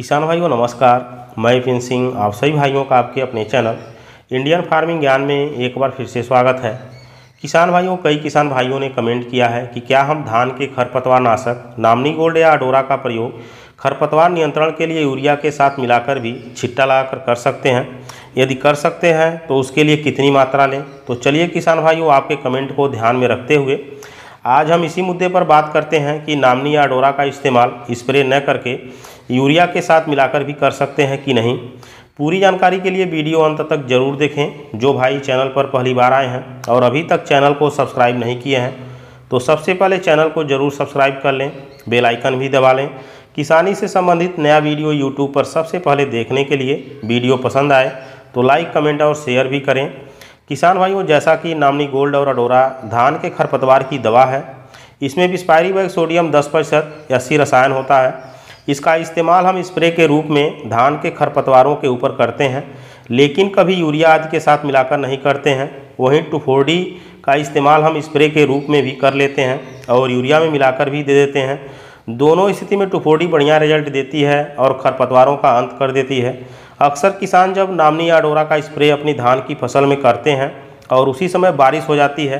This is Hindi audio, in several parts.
किसान भाइयों नमस्कार मैं पिन सिंह आप सभी भाइयों का आपके अपने चैनल इंडियन फार्मिंग ज्ञान में एक बार फिर से स्वागत है किसान भाइयों कई किसान भाइयों ने कमेंट किया है कि क्या हम धान के खरपतवार नाशक नामनी गोल्ड या अडोरा का प्रयोग खरपतवार नियंत्रण के लिए यूरिया के साथ मिलाकर भी छिट्टा लगा कर सकते हैं यदि कर सकते हैं तो उसके लिए कितनी मात्रा लें तो चलिए किसान भाइयों आपके कमेंट को ध्यान में रखते हुए आज हम इसी मुद्दे पर बात करते हैं कि नामनी या अडोरा का इस्तेमाल स्प्रे न करके यूरिया के साथ मिलाकर भी कर सकते हैं कि नहीं पूरी जानकारी के लिए वीडियो अंत तक जरूर देखें जो भाई चैनल पर पहली बार आए हैं और अभी तक चैनल को सब्सक्राइब नहीं किए हैं तो सबसे पहले चैनल को जरूर सब्सक्राइब कर लें बेल आइकन भी दबा लें किसानी से संबंधित नया वीडियो यूट्यूब पर सबसे पहले देखने के लिए वीडियो पसंद आए तो लाइक कमेंट और शेयर भी करें किसान भाइयों जैसा कि नामनी गोल्ड और अडोरा धान के खरपतवार की दवा है इसमें बिस्पायरी बैग सोडियम दस प्रतिशत अस्सी रसायन होता है इसका इस्तेमाल हम स्प्रे के रूप में धान के खरपतवारों के ऊपर करते हैं लेकिन कभी यूरिया आदि के साथ मिलाकर नहीं करते हैं वहीं टू फोर्डी का इस्तेमाल हम स्प्रे के रूप में भी कर लेते हैं और यूरिया में मिलाकर भी दे देते हैं दोनों स्थिति में टू बढ़िया रिजल्ट देती है और खरपतवारों का अंत कर देती है अक्सर किसान जब नामनी या डोरा का स्प्रे अपनी धान की फसल में करते हैं और उसी समय बारिश हो जाती है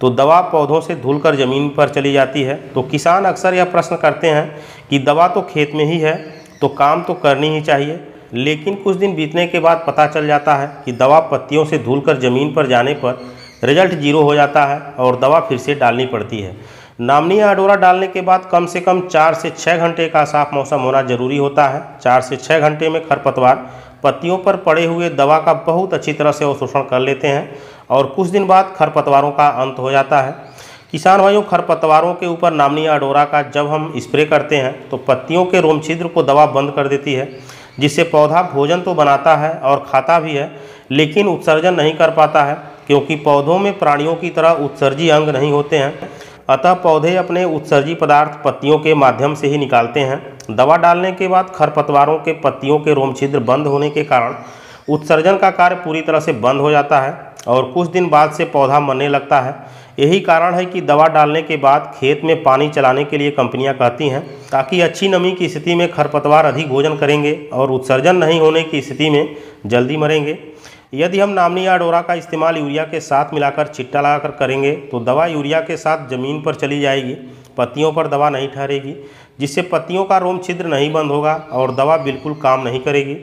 तो दवा पौधों से धुलकर ज़मीन पर चली जाती है तो किसान अक्सर यह प्रश्न करते हैं कि दवा तो खेत में ही है तो काम तो करनी ही चाहिए लेकिन कुछ दिन बीतने के बाद पता चल जाता है कि दवा पत्तियों से कर ज़मीन पर जाने पर रिजल्ट जीरो हो जाता है और दवा फिर से डालनी पड़ती है नामनी अडोरा डालने के बाद कम से कम चार से छः घंटे का साफ मौसम होना जरूरी होता है चार से छः घंटे में खरपतवार पत्तियों पर पड़े हुए दवा का बहुत अच्छी तरह से अवशोषण कर लेते हैं और कुछ दिन बाद खरपतवारों का अंत हो जाता है किसान भाइयों खरपतवारों के ऊपर नामनी अडोरा का जब हम स्प्रे करते हैं तो पत्तियों के रोम छिद्र को दवा बंद कर देती है जिससे पौधा भोजन तो बनाता है और खाता भी है लेकिन उत्सर्जन नहीं कर पाता है क्योंकि पौधों में प्राणियों की तरह उत्सर्जी अंग नहीं होते हैं अतः पौधे अपने उत्सर्जी पदार्थ पत्तियों के माध्यम से ही निकालते हैं दवा डालने के बाद खरपतवारों के पत्तियों के रोम छिद्र बंद होने के कारण उत्सर्जन का कार्य पूरी तरह से बंद हो जाता है और कुछ दिन बाद से पौधा मरने लगता है यही कारण है कि दवा डालने के बाद खेत में पानी चलाने के लिए कंपनियां कहती हैं ताकि अच्छी नमी की स्थिति में खरपतवार अधिक भोजन करेंगे और उत्सर्जन नहीं होने की स्थिति में जल्दी मरेंगे यदि हम नामनिया डोरा का इस्तेमाल यूरिया के साथ मिलाकर चिट्टा लगाकर करेंगे तो दवा यूरिया के साथ ज़मीन पर चली जाएगी पत्तियों पर दवा नहीं ठहरेगी जिससे पत्तियों का रोम छिद्र नहीं बंद होगा और दवा बिल्कुल काम नहीं करेगी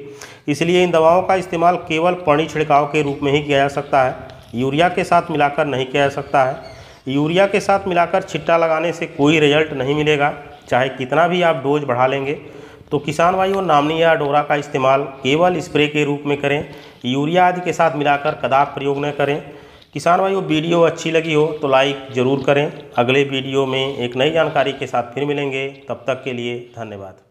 इसलिए इन दवाओं का इस्तेमाल केवल पणी छिड़काव के रूप में ही किया जा सकता है यूरिया के साथ मिलाकर नहीं किया जा सकता है यूरिया के साथ मिलाकर छिट्टा लगाने से कोई रिजल्ट नहीं मिलेगा चाहे कितना भी आप डोज बढ़ा लेंगे तो किसान भाइयों नामनी या डोरा का इस्तेमाल केवल स्प्रे के रूप में करें यूरिया आदि के साथ मिलाकर कदाप प्रयोग न करें किसान भाइयों वीडियो अच्छी लगी हो तो लाइक ज़रूर करें अगले वीडियो में एक नई जानकारी के साथ फिर मिलेंगे तब तक के लिए धन्यवाद